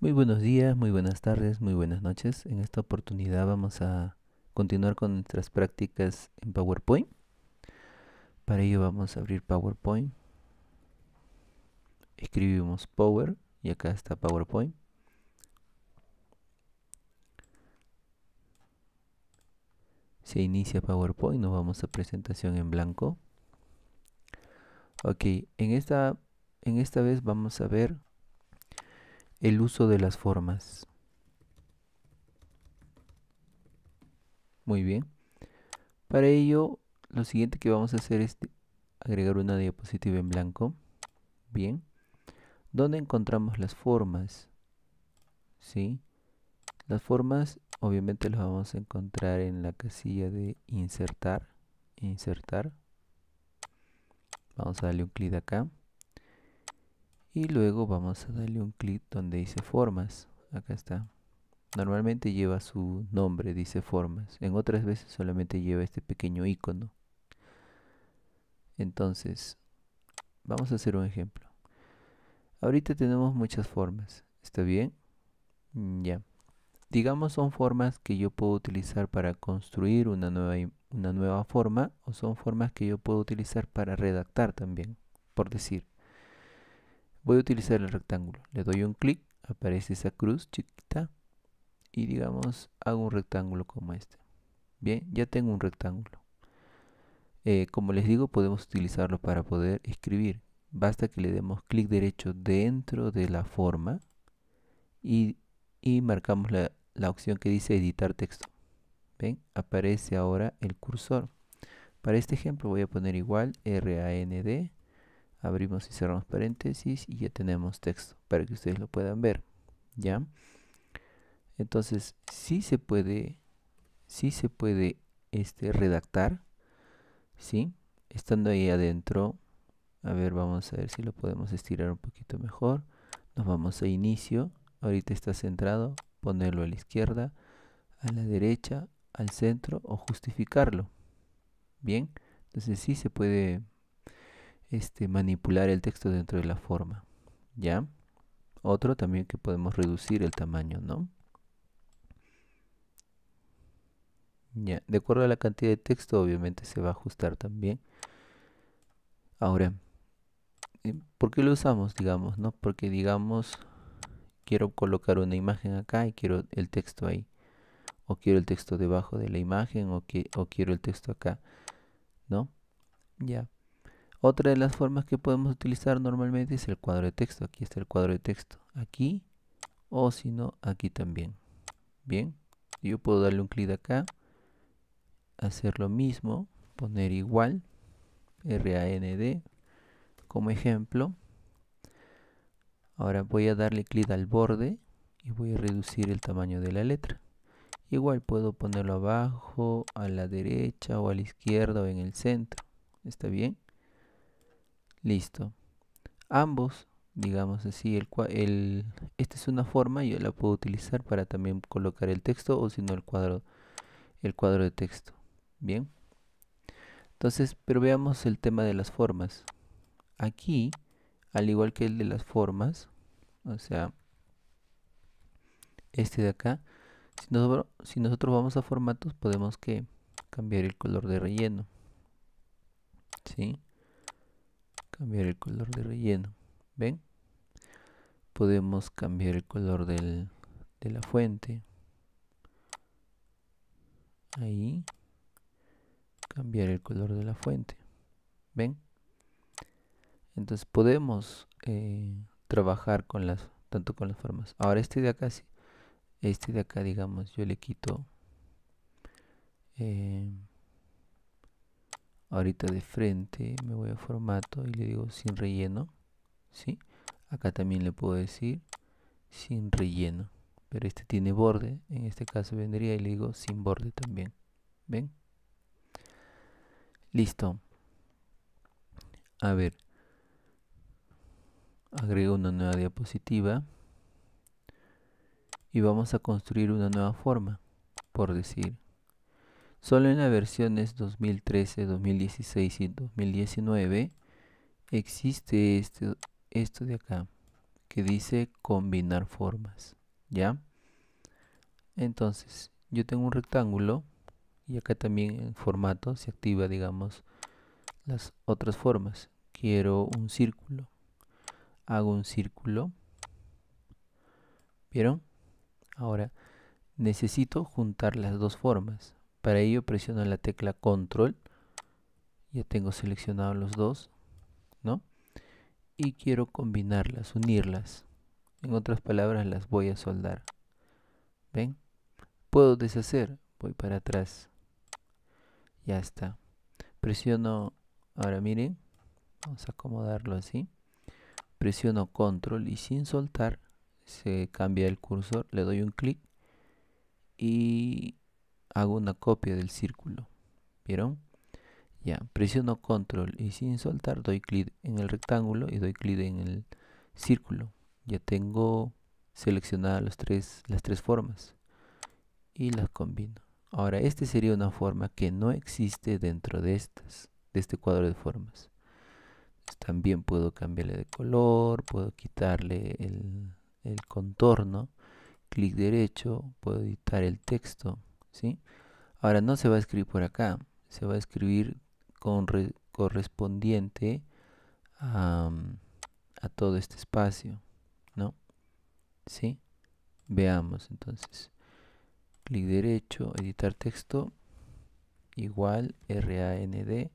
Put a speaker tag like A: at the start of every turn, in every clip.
A: Muy buenos días, muy buenas tardes, muy buenas noches. En esta oportunidad vamos a continuar con nuestras prácticas en PowerPoint. Para ello vamos a abrir PowerPoint. Escribimos Power y acá está PowerPoint. Se inicia PowerPoint, nos vamos a presentación en blanco. Ok, en esta, en esta vez vamos a ver el uso de las formas. Muy bien. Para ello, lo siguiente que vamos a hacer es agregar una diapositiva en blanco. Bien. ¿Dónde encontramos las formas? ¿Sí? Las formas obviamente las vamos a encontrar en la casilla de insertar. Insertar. Vamos a darle un clic acá y luego vamos a darle un clic donde dice formas acá está normalmente lleva su nombre dice formas en otras veces solamente lleva este pequeño icono entonces vamos a hacer un ejemplo ahorita tenemos muchas formas está bien mm, ya digamos son formas que yo puedo utilizar para construir una nueva una nueva forma o son formas que yo puedo utilizar para redactar también por decir voy a utilizar el rectángulo. Le doy un clic, aparece esa cruz chiquita y digamos hago un rectángulo como este. Bien, ya tengo un rectángulo. Eh, como les digo, podemos utilizarlo para poder escribir. Basta que le demos clic derecho dentro de la forma y, marcamos la, opción que dice editar texto. ¿Ven? Aparece ahora el cursor. Para este ejemplo voy a poner igual RAND abrimos y cerramos paréntesis y ya tenemos texto para que ustedes lo puedan ver ya entonces sí se puede sí se puede este redactar sí estando ahí adentro a ver vamos a ver si lo podemos estirar un poquito mejor nos vamos a inicio ahorita está centrado ponerlo a la izquierda a la derecha al centro o justificarlo bien entonces sí se puede este, manipular el texto dentro de la forma. ¿Ya? Otro también que podemos reducir el tamaño, ¿no? Ya, de acuerdo a la cantidad de texto, obviamente se va a ajustar también. Ahora, eh, ¿por qué lo usamos, digamos, no? Porque, digamos, quiero colocar una imagen acá y quiero el texto ahí. O quiero el texto debajo de la imagen o, que, o quiero el texto acá, ¿no? Ya, otra de las formas que podemos utilizar normalmente es el cuadro de texto. Aquí está el cuadro de texto. Aquí o si no aquí también. Bien, yo puedo darle un clic acá, hacer lo mismo, poner igual, R A N D como ejemplo. Ahora voy a darle clic al borde y voy a reducir el tamaño de la letra. Igual puedo ponerlo abajo, a la derecha o a la izquierda o en el centro. ¿Está bien? Listo. Ambos, digamos así, el, el, esta es una forma, yo la puedo utilizar para también colocar el texto o si no el cuadro, el cuadro de texto. Bien. Entonces, pero veamos el tema de las formas. Aquí, al igual que el de las formas, o sea, este de acá, si, si nosotros vamos a formatos, podemos que cambiar el color de relleno. ¿Sí? cambiar el color de relleno ven podemos cambiar el color del, de la fuente ahí cambiar el color de la fuente ven entonces podemos eh, trabajar con las tanto con las formas ahora este de acá sí este de acá digamos yo le quito eh, ahorita de frente me voy a formato y le digo sin relleno ¿sí? acá también le puedo decir sin relleno pero este tiene borde en este caso vendría y le digo sin borde también ven listo a ver agrego una nueva diapositiva y vamos a construir una nueva forma por decir Solo en las versiones 2013, 2016 y 2019 existe este, esto de acá que dice combinar formas. ¿Ya? Entonces, yo tengo un rectángulo y acá también en formato se activa, digamos, las otras formas. Quiero un círculo. Hago un círculo. ¿Vieron? Ahora, necesito juntar las dos formas. Para ello presiono la tecla control. Ya tengo seleccionados los dos, ¿no? Y quiero combinarlas, unirlas. En otras palabras, las voy a soldar. ¿Ven? Puedo deshacer. Voy para atrás. Ya está. Presiono, ahora miren, vamos a acomodarlo así. Presiono control y sin soltar se cambia el cursor. Le doy un clic y hago una copia del círculo. ¿Vieron? Ya, presiono control y sin soltar doy clic en el rectángulo y doy clic en el círculo. Ya tengo seleccionadas tres, las tres formas y las combino. Ahora, esta sería una forma que no existe dentro de estas, de este cuadro de formas. también puedo cambiarle de color, puedo quitarle el contorno, clic derecho, puedo editar el texto Ahora no se va a escribir por acá, se va a escribir con correspondiente a, todo este espacio, ¿no? ¿Sí? Veamos entonces. Clic derecho, editar texto, igual RAND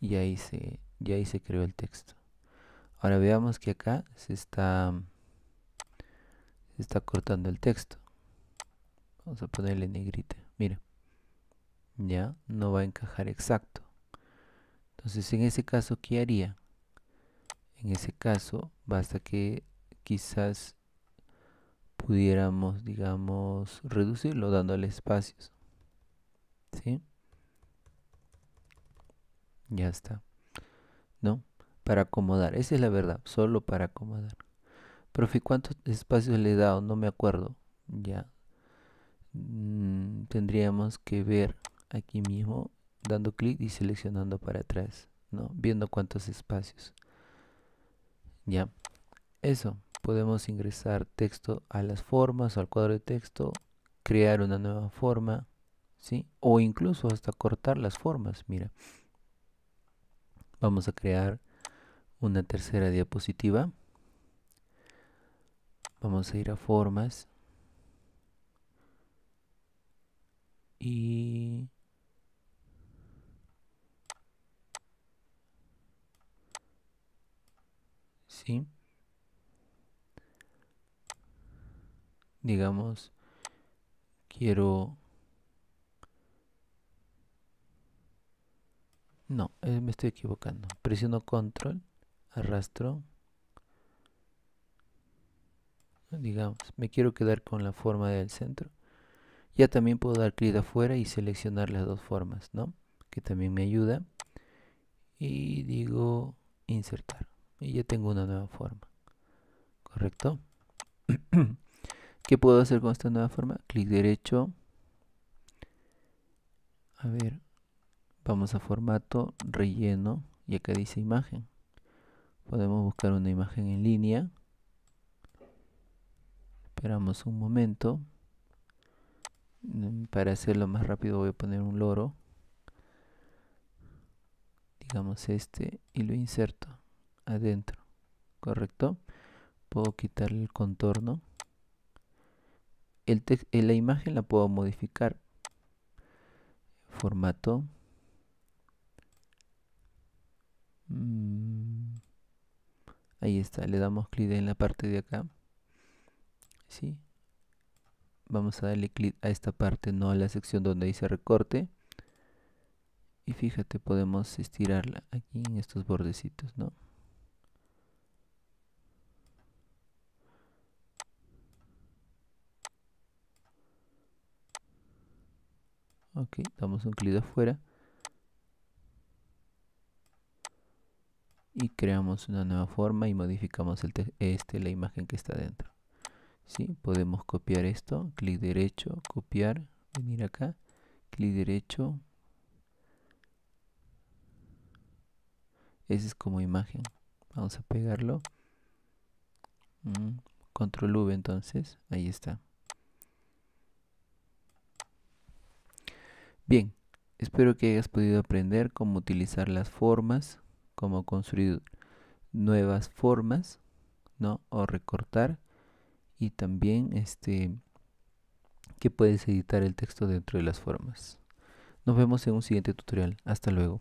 A: y ahí se, ahí se creó el texto. Ahora veamos que acá se está, se está cortando el texto vamos a ponerle negrita mira ya no va a encajar exacto entonces en ese caso ¿qué haría? en ese caso basta que quizás pudiéramos digamos reducirlo dándole espacios ¿sí? ya está ¿no? para acomodar, esa es la verdad, solo para acomodar profe, ¿cuántos espacios le he dado? no me acuerdo ya, Mm, tendríamos que ver aquí mismo dando clic y seleccionando para atrás, ¿no? Viendo cuántos espacios. Ya. Eso. Podemos ingresar texto a las formas o al cuadro de texto, crear una nueva forma, ¿sí? O incluso hasta cortar las formas, mira. Vamos a crear una tercera diapositiva. Vamos a ir a formas. Y... Sí. Digamos, quiero... No, eh, me estoy equivocando. Presiono control, arrastro. Digamos, me quiero quedar con la forma del centro. Ya también puedo dar clic afuera y seleccionar las dos formas, ¿no? Que también me ayuda. Y digo insertar. Y ya tengo una nueva forma. ¿Correcto? ¿Qué puedo hacer con esta nueva forma? Clic derecho. A ver. Vamos a formato, relleno. Y acá dice imagen. Podemos buscar una imagen en línea. Esperamos un momento. Mm, para hacerlo más rápido voy a poner un loro. Digamos este y lo inserto adentro. ¿Correcto? Puedo quitarle el contorno. El eh, la imagen la puedo modificar. Formato. Mm, ahí está, le damos clic en la parte de acá. ¿Sí? vamos a darle clic a esta parte, no a la sección donde dice recorte. Y fíjate, podemos estirarla aquí en estos bordecitos, ¿no? Ok, damos un clic afuera. Y creamos una nueva forma y modificamos este, la imagen que está dentro. ¿sí? Podemos copiar esto, clic derecho, copiar, venir acá, clic derecho. Ese es como imagen. Vamos a pegarlo. Mm, control V entonces, ahí está. Bien, espero que hayas podido aprender cómo utilizar las formas, cómo construir nuevas formas, ¿no? O recortar y también este que puedes editar el texto dentro de las formas. Nos vemos en un siguiente tutorial. Hasta luego.